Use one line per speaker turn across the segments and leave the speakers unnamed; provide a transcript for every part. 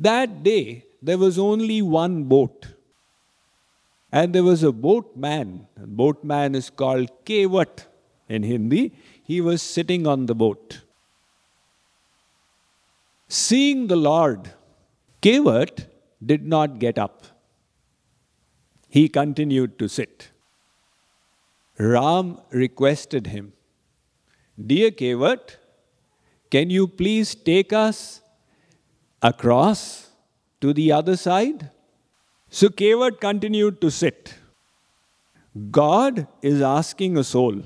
That day, there was only one boat. And there was a boatman. Boatman is called Kevat in Hindi. He was sitting on the boat. Seeing the Lord, Kevat did not get up. He continued to sit. Ram requested him, Dear Kevat, can you please take us across to the other side. So continued to sit. God is asking a soul.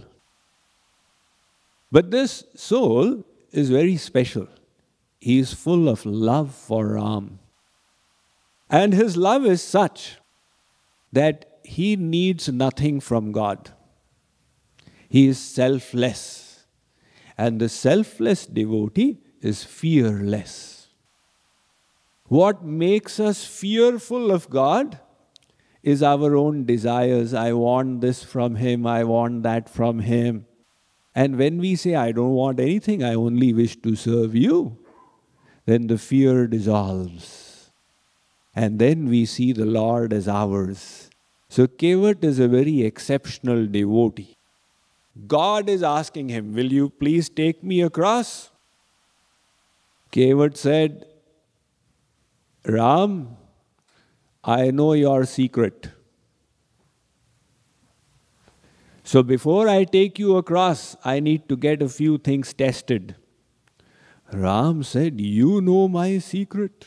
But this soul is very special. He is full of love for Ram. And his love is such that he needs nothing from God. He is selfless. And the selfless devotee is fearless. What makes us fearful of God is our own desires. I want this from Him, I want that from Him. And when we say, I don't want anything, I only wish to serve you, then the fear dissolves. And then we see the Lord as ours. So Kevat is a very exceptional devotee. God is asking him, Will you please take me across? Kevat said, Ram, I know your secret. So before I take you across, I need to get a few things tested. Ram said, You know my secret.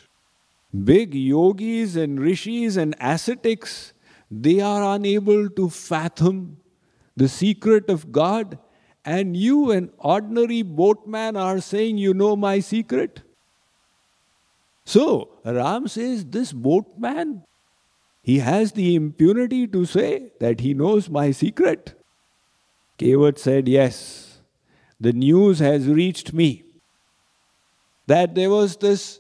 Big yogis and rishis and ascetics, they are unable to fathom the secret of God. And you, an ordinary boatman, are saying, You know my secret? So Ram says, This boatman, he has the impunity to say that he knows my secret. Kewat said, Yes, the news has reached me that there was this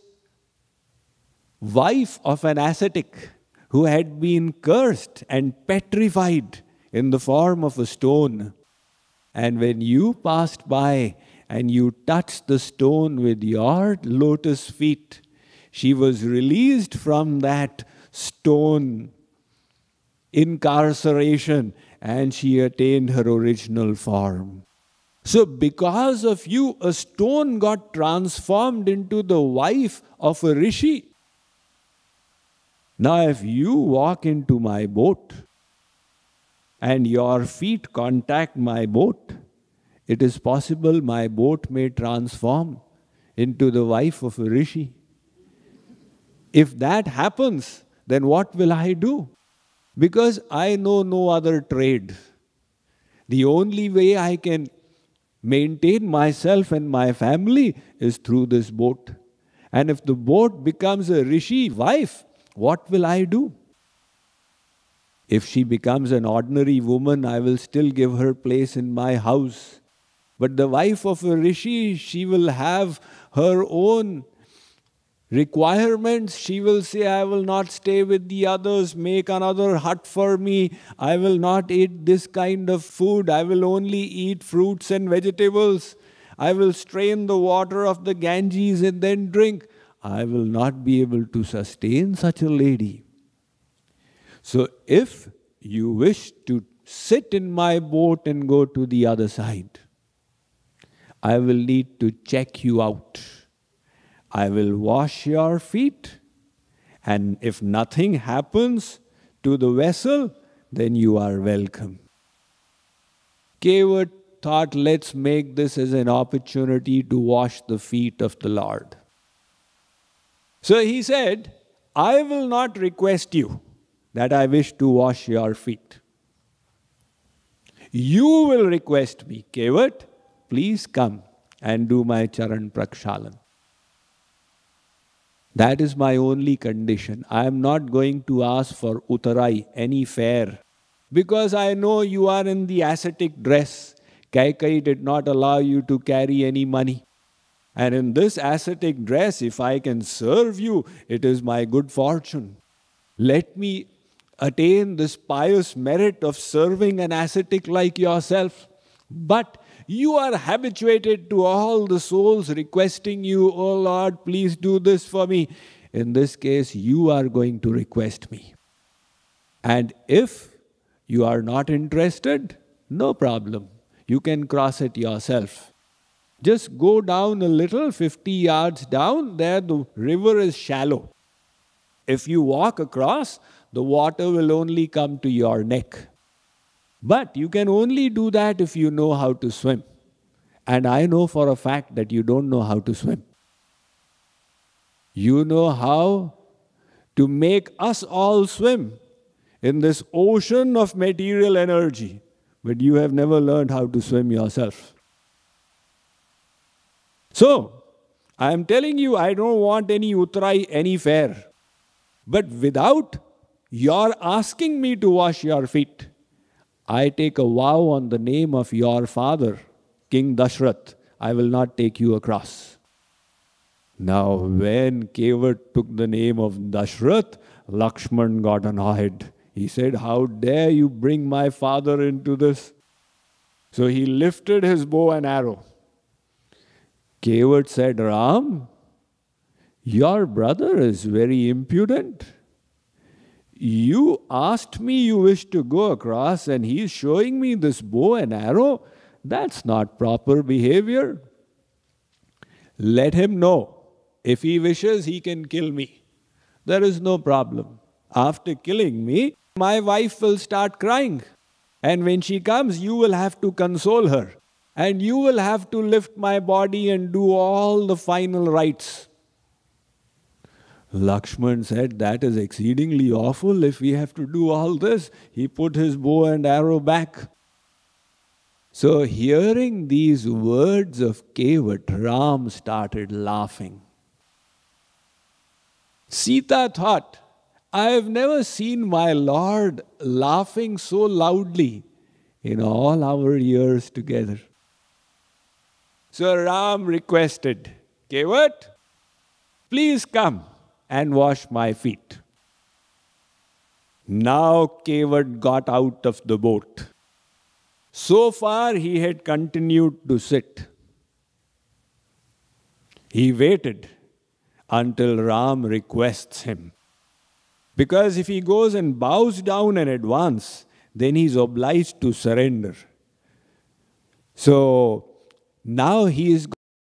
wife of an ascetic who had been cursed and petrified in the form of a stone. And when you passed by and you touched the stone with your lotus feet, she was released from that stone incarceration and she attained her original form. So, because of you, a stone got transformed into the wife of a rishi. Now, if you walk into my boat and your feet contact my boat, it is possible my boat may transform into the wife of a rishi. If that happens, then what will I do? Because I know no other trade. The only way I can maintain myself and my family is through this boat. And if the boat becomes a rishi wife, what will I do? If she becomes an ordinary woman, I will still give her place in my house. But the wife of a rishi, she will have her own requirements, she will say, I will not stay with the others, make another hut for me, I will not eat this kind of food, I will only eat fruits and vegetables, I will strain the water of the Ganges and then drink. I will not be able to sustain such a lady. So if you wish to sit in my boat and go to the other side, I will need to check you out. I will wash your feet. And if nothing happens to the vessel, then you are welcome. Keward thought, let's make this as an opportunity to wash the feet of the Lord. So he said, I will not request you that I wish to wash your feet. You will request me, Kevat, please come and do my charan prakshalan. That is my only condition. I am not going to ask for uttarai, any fare, because I know you are in the ascetic dress. Kaikai did not allow you to carry any money. And in this ascetic dress, if I can serve you, it is my good fortune. Let me attain this pious merit of serving an ascetic like yourself. But you are habituated to all the souls requesting you, Oh Lord, please do this for me. In this case, you are going to request me. And if you are not interested, no problem. You can cross it yourself. Just go down a little, 50 yards down, there the river is shallow. If you walk across, the water will only come to your neck. But you can only do that if you know how to swim. And I know for a fact that you don't know how to swim. You know how to make us all swim in this ocean of material energy, but you have never learned how to swim yourself. So, I am telling you, I don't want any utrai, any fair. But without your asking me to wash your feet, I take a vow on the name of your father, King Dashrath, I will not take you across. Now, when Kevat took the name of Dashrath, Lakshman got annoyed. He said, How dare you bring my father into this? So he lifted his bow and arrow. Kevat said, Ram, your brother is very impudent. You asked me you wish to go across, and he's showing me this bow and arrow. That's not proper behavior. Let him know. If he wishes, he can kill me. There is no problem. After killing me, my wife will start crying. And when she comes, you will have to console her. And you will have to lift my body and do all the final rites. Lakshman said, That is exceedingly awful. If we have to do all this, he put his bow and arrow back. So, hearing these words of Kevat, Ram started laughing. Sita thought, I have never seen my Lord laughing so loudly in all our years together. So Ram requested, Kevat, please come and wash my feet. Now Kewad got out of the boat. So far, he had continued to sit. He waited until Ram requests him. Because if he goes and bows down and advances, then he's obliged to surrender. So now he is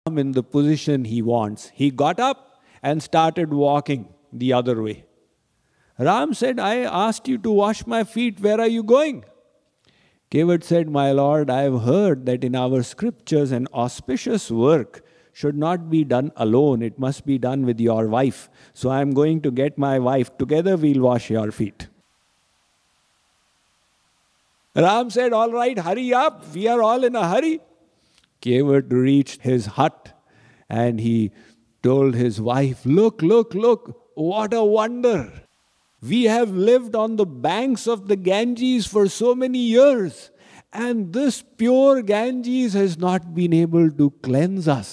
in the position he wants. He got up and started walking the other way. Ram said, I asked you to wash my feet. Where are you going? Kevad said, My lord, I have heard that in our scriptures an auspicious work should not be done alone. It must be done with your wife. So I am going to get my wife. Together we'll wash your feet. Ram said, All right, hurry up. We are all in a hurry. Kevad reached his hut and he told his wife, Look, look, look, what a wonder! We have lived on the banks of the Ganges for so many years, and this pure Ganges has not been able to cleanse us.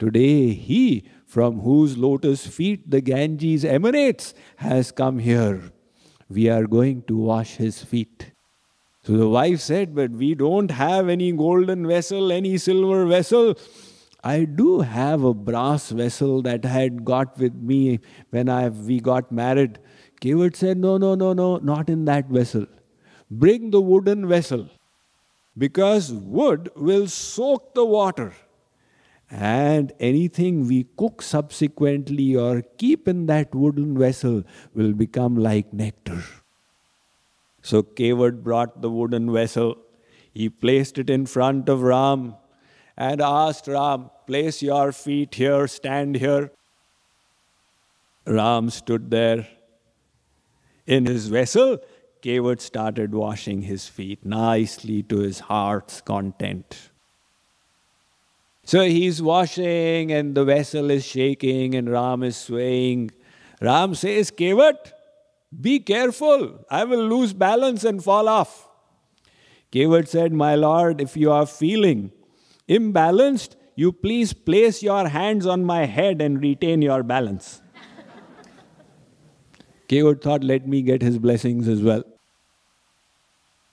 Today, he from whose lotus feet the Ganges emanates has come here. We are going to wash his feet. So the wife said, But we don't have any golden vessel, any silver vessel. I do have a brass vessel that I had got with me when I, we got married. Keyword said, No, no, no, no, not in that vessel. Bring the wooden vessel because wood will soak the water. And anything we cook subsequently or keep in that wooden vessel will become like nectar. So Keward brought the wooden vessel. He placed it in front of Ram and asked Ram, Place your feet here, stand here. Ram stood there in his vessel. Kewat started washing his feet nicely to his heart's content. So he's washing, and the vessel is shaking, and Ram is swaying. Ram says, Kevat, be careful. I will lose balance and fall off. Kevat said, My lord, if you are feeling Imbalanced, you please place your hands on my head and retain your balance. Keywood thought, let me get his blessings as well.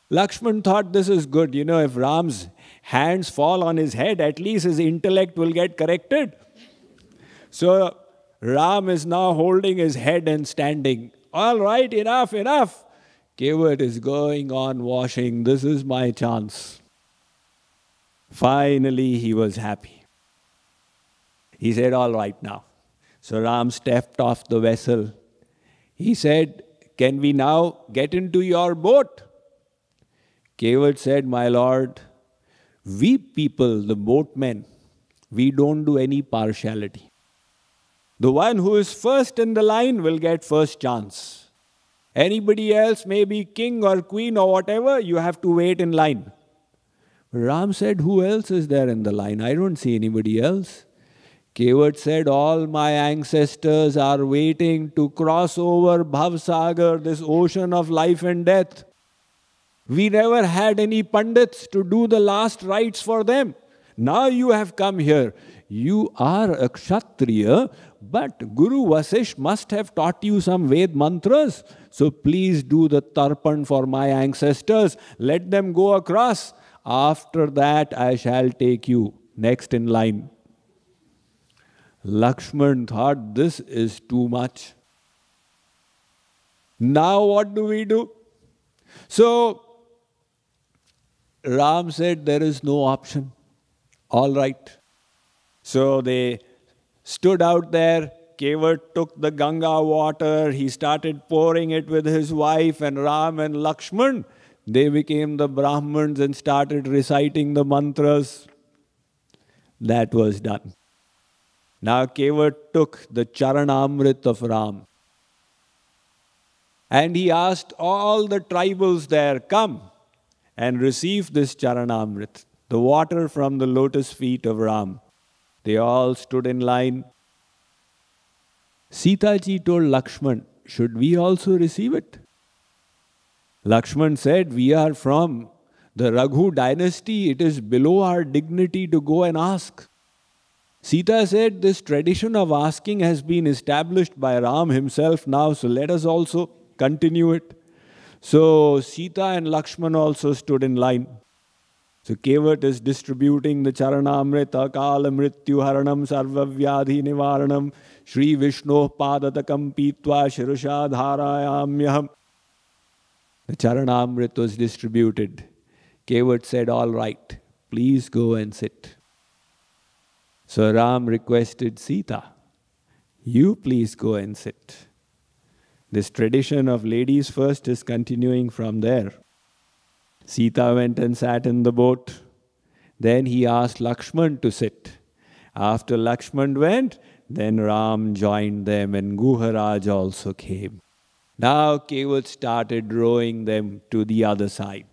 Lakshman thought this is good. You know, if Ram's hands fall on his head, at least his intellect will get corrected. So Ram is now holding his head and standing. All right, enough, enough. Keywood is going on washing. This is my chance. Finally, he was happy. He said, All right now. So Ram stepped off the vessel. He said, Can we now get into your boat? Kewal said, My lord, we people, the boatmen, we don't do any partiality. The one who is first in the line will get first chance. Anybody else, maybe king or queen or whatever, you have to wait in line. Ram said, Who else is there in the line? I don't see anybody else. Kewat said, All my ancestors are waiting to cross over Bhavsagar, this ocean of life and death. We never had any Pandits to do the last rites for them. Now you have come here. You are a Kshatriya, but Guru Vasish must have taught you some Ved mantras. So please do the tarpan for my ancestors. Let them go across. After that, I shall take you. Next in line. Lakshman thought this is too much. Now, what do we do? So, Ram said, There is no option. All right. So they stood out there. Kevat took the Ganga water. He started pouring it with his wife and Ram and Lakshman. They became the Brahmins and started reciting the mantras. That was done. Now Keva took the Charanamrit of Ram and he asked all the tribals there, Come and receive this Charanamrit, the water from the lotus feet of Ram. They all stood in line. Sita ji told Lakshman, Should we also receive it? Lakshman said, We are from the Raghu dynasty. It is below our dignity to go and ask. Sita said, This tradition of asking has been established by Ram himself now, so let us also continue it. So Sita and Lakshman also stood in line. So Kevat is distributing the Charanamrita, Kala Haranam Sarvavyadhi Nivaranam, Sri Vishnu Padatakam Pitva Shirusha the Charanamrit was distributed. Kewat said, All right, please go and sit. So Ram requested Sita, You please go and sit. This tradition of ladies first is continuing from there. Sita went and sat in the boat. Then he asked Lakshman to sit. After Lakshman went, then Ram joined them and Guharaj also came. Now cable started rowing them to the other side.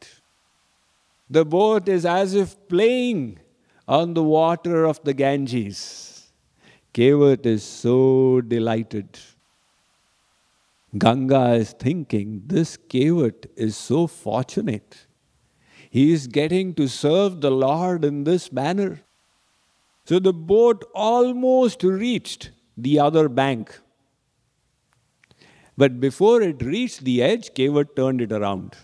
The boat is as if playing on the water of the Ganges. Kewat is so delighted. Ganga is thinking, this Kewat is so fortunate. He is getting to serve the Lord in this manner. So the boat almost reached the other bank but before it reached the edge, Keward turned it around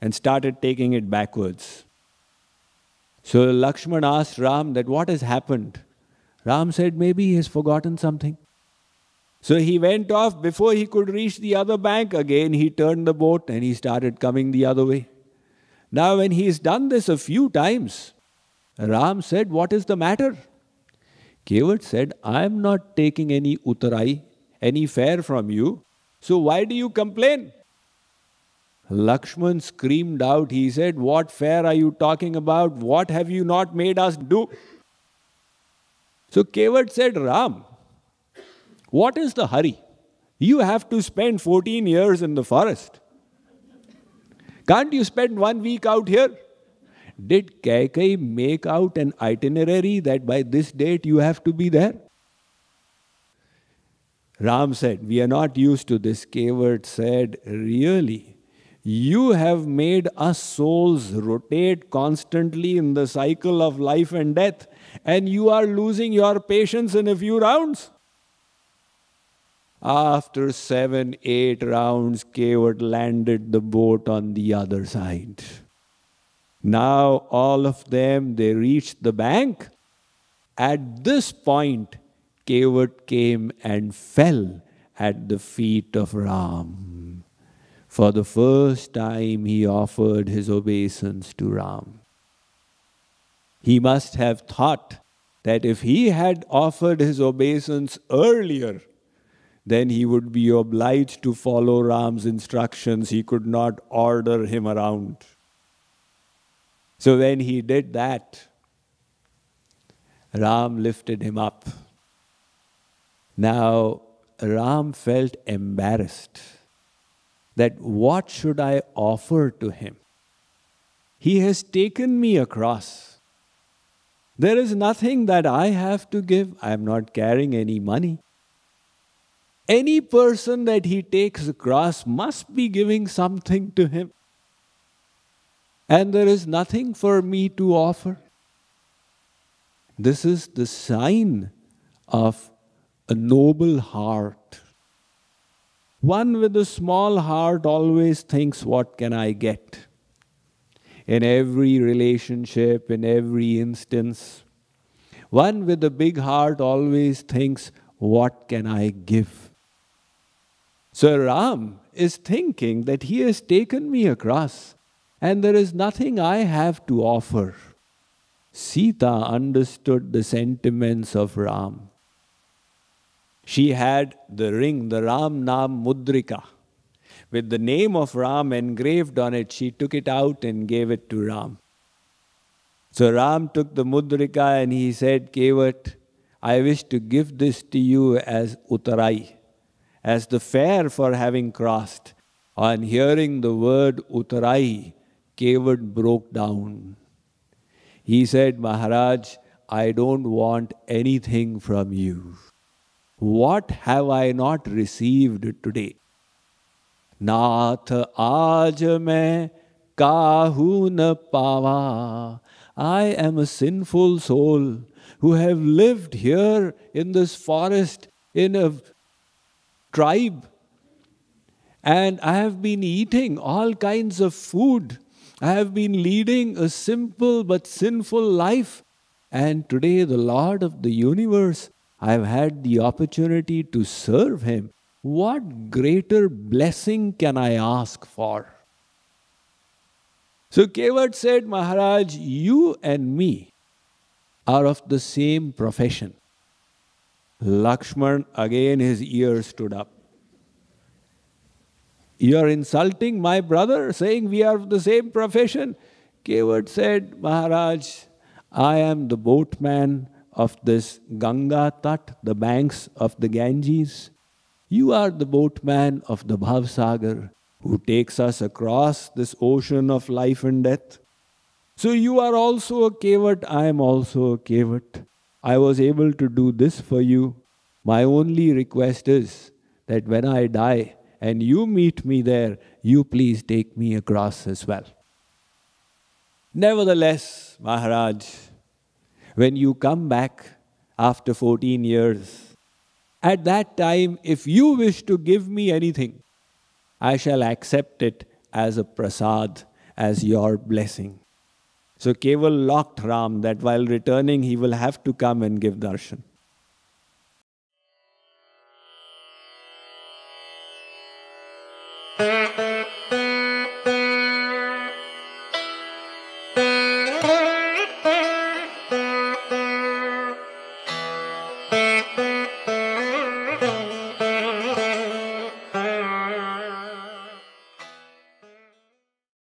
and started taking it backwards. So Lakshman asked Ram that what has happened? Ram said, maybe he has forgotten something. So he went off. Before he could reach the other bank, again he turned the boat and he started coming the other way. Now, when he has done this a few times, Ram said, What is the matter? Kewat said, I am not taking any uttarai, any fare from you. So why do you complain? Lakshman screamed out. He said, What fair are you talking about? What have you not made us do? So Kevat said, Ram, what is the hurry? You have to spend 14 years in the forest. Can't you spend one week out here? Did Kaikai make out an itinerary that by this date you have to be there? Ram said, We are not used to this. Keward said, Really? You have made us souls rotate constantly in the cycle of life and death, and you are losing your patience in a few rounds. After seven, eight rounds, Keward landed the boat on the other side. Now, all of them, they reached the bank. At this point, Kewat came and fell at the feet of Ram. For the first time, he offered his obeisance to Ram. He must have thought that if he had offered his obeisance earlier, then he would be obliged to follow Ram's instructions. He could not order him around. So when he did that, Ram lifted him up. Now, Ram felt embarrassed that what should I offer to him? He has taken me across. There is nothing that I have to give. I am not carrying any money. Any person that he takes across must be giving something to him. And there is nothing for me to offer. This is the sign of a noble heart. One with a small heart always thinks, What can I get? In every relationship, in every instance. One with a big heart always thinks, What can I give? So Ram is thinking that he has taken me across and there is nothing I have to offer. Sita understood the sentiments of Ram. She had the ring, the Ram Nam Mudrika. With the name of Ram engraved on it, she took it out and gave it to Ram. So Ram took the Mudrika and he said, Kevat, I wish to give this to you as Uttarai, as the fare for having crossed. On hearing the word Uttarai, Kevat broke down. He said, Maharaj, I don't want anything from you what have I not received today? नाथ आज मैं काहू न I am a sinful soul who have lived here in this forest in a tribe and I have been eating all kinds of food. I have been leading a simple but sinful life. And today, the Lord of the universe I have had the opportunity to serve Him. What greater blessing can I ask for? So Kewat said, Maharaj, you and me are of the same profession. Lakshman, again his ears stood up. You are insulting my brother, saying we are of the same profession. Kewat said, Maharaj, I am the boatman of this Ganga Tat, the banks of the Ganges. You are the boatman of the Bhavsagar who takes us across this ocean of life and death. So you are also a Kevat, I am also a Kevat. I was able to do this for you. My only request is that when I die and you meet me there, you please take me across as well. Nevertheless, Maharaj, when you come back after 14 years, at that time, if you wish to give me anything, I shall accept it as a prasad, as your blessing. So Keval locked Ram that while returning, he will have to come and give darshan.